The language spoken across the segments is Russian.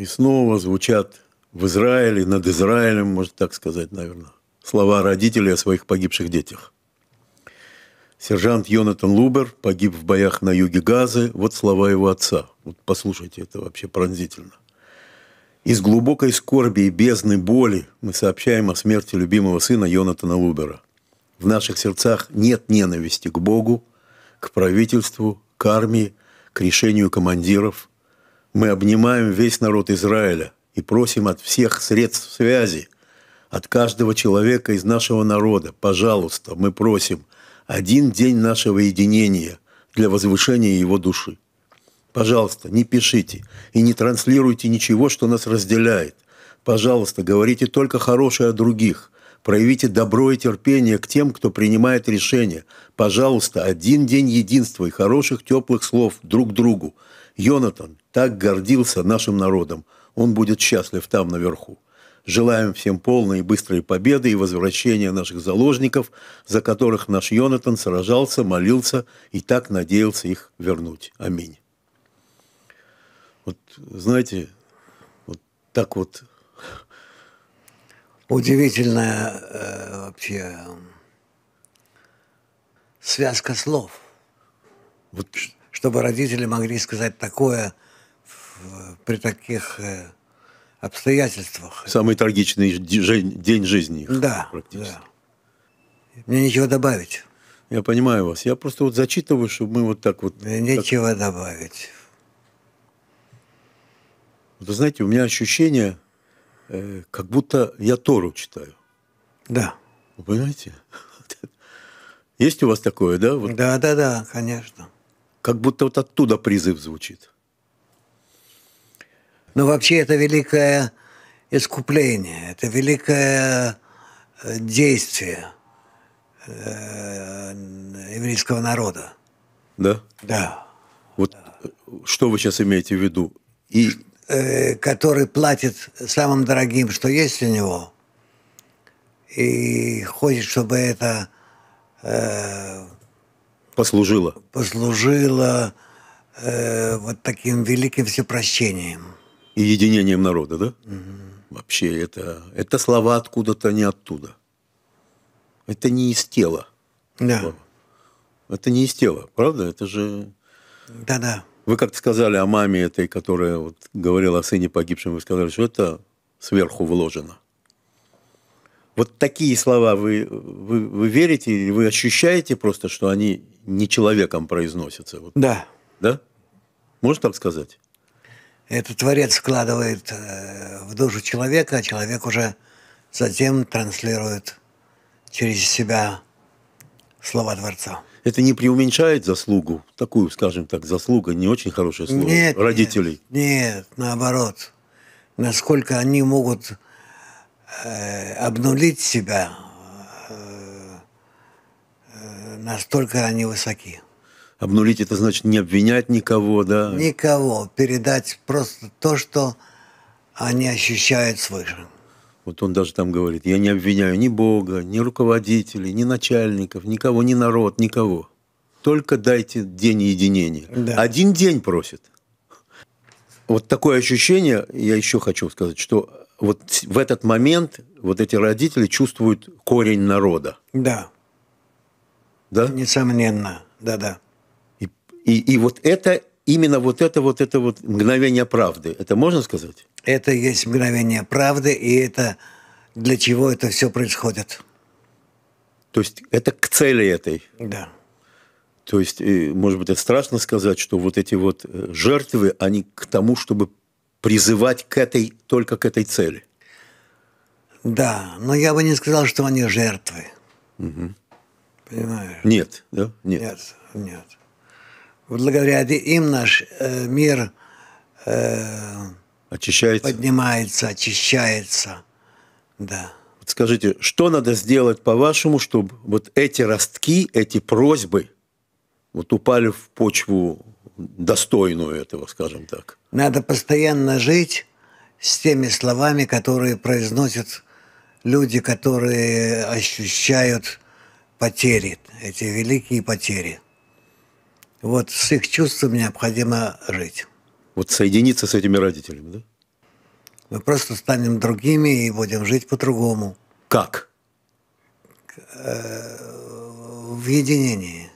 И снова звучат в Израиле, над Израилем, можно так сказать, наверное, слова родителей о своих погибших детях. Сержант Йонатан Лубер погиб в боях на юге Газы. Вот слова его отца. Вот послушайте, это вообще пронзительно. Из глубокой скорби и бездны боли мы сообщаем о смерти любимого сына Йонатана Лубера. В наших сердцах нет ненависти к Богу, к правительству, к армии, к решению командиров, мы обнимаем весь народ Израиля и просим от всех средств связи, от каждого человека из нашего народа, пожалуйста, мы просим один день нашего единения для возвышения его души. Пожалуйста, не пишите и не транслируйте ничего, что нас разделяет. Пожалуйста, говорите только хорошее о других. Проявите добро и терпение к тем, кто принимает решения. Пожалуйста, один день единства и хороших теплых слов друг другу. Йонатан, так гордился нашим народом. Он будет счастлив там, наверху. Желаем всем полной и быстрой победы и возвращения наших заложников, за которых наш Йонатан сражался, молился и так надеялся их вернуть. Аминь. Вот, знаете, вот так вот. Удивительная э, вообще связка слов. Вот. Чтобы родители могли сказать такое – при таких э, обстоятельствах. Самый трагичный день жизни их. Да, практически. да. Мне нечего добавить. Я понимаю вас. Я просто вот зачитываю, чтобы мы вот так вот... Мне нечего так... добавить. Вы знаете, у меня ощущение, э, как будто я Тору читаю. Да. Вы понимаете? Есть у вас такое, да? Вот. Да, да, да, конечно. Как будто вот оттуда призыв звучит. Но вообще это великое искупление, это великое э, действие э, еврейского народа. Да? Да. Вот да. Э, что вы сейчас имеете в виду? И... Который платит самым дорогим, что есть у него, и хочет, чтобы это э, послужило. Послужило э, вот таким великим всепрощением и единением народа, да? Угу. Вообще это, это слова откуда-то а не оттуда. Это не из тела. Да. Это не из тела, правда? Это же... Да-да. Вы как-то сказали о маме этой, которая вот говорила о сыне погибшем, вы сказали, что это сверху вложено. Вот такие слова вы, вы, вы верите или вы ощущаете просто, что они не человеком произносятся? Вот. Да. Да? Можно так сказать? Это Творец складывает э, в душу человека, а человек уже затем транслирует через себя слова Творца. Это не преуменьшает заслугу, такую, скажем так, заслуга, не очень хорошее слово нет, родителей. Нет, нет, наоборот. Насколько они могут э, обнулить себя, э, э настолько они высоки. Обнулить это значит не обвинять никого, да? Никого. Передать просто то, что они ощущают свыше. Вот он даже там говорит, я не обвиняю ни Бога, ни руководителей, ни начальников, никого, ни народ, никого. Только дайте день единения. Да. Один день просит. Вот такое ощущение, я еще хочу сказать, что вот в этот момент вот эти родители чувствуют корень народа. Да. Да? Несомненно, да-да. И, и вот это именно вот это вот это вот мгновение правды. Это можно сказать? Это есть мгновение правды, и это для чего это все происходит. То есть это к цели этой. Да. То есть, э, может быть, это страшно сказать, что вот эти вот э, жертвы, они к тому, чтобы призывать к этой, только к этой цели. Да, но я бы не сказал, что они жертвы. Угу. Понимаешь? Нет, да? Нет. Нет, нет. Вот благодаря им наш э, мир э, очищается. поднимается, очищается. Да. Вот скажите, что надо сделать, по-вашему, чтобы вот эти ростки, эти просьбы вот упали в почву достойную этого, скажем так? Надо постоянно жить с теми словами, которые произносят люди, которые ощущают потери, эти великие потери. Вот с их чувством необходимо жить. Вот соединиться с этими родителями, да? Мы просто станем другими и будем жить по-другому. Как? Э, в единении.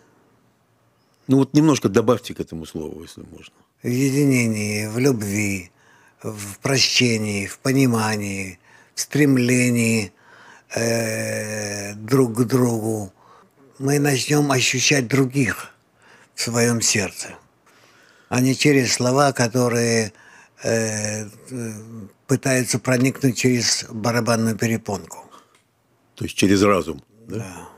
Ну вот немножко добавьте к этому слову, если можно. В единении, в любви, в прощении, в понимании, в стремлении э, друг к другу. Мы начнем ощущать других – в своем сердце, а не через слова, которые э, пытаются проникнуть через барабанную перепонку. То есть через разум, да? Да.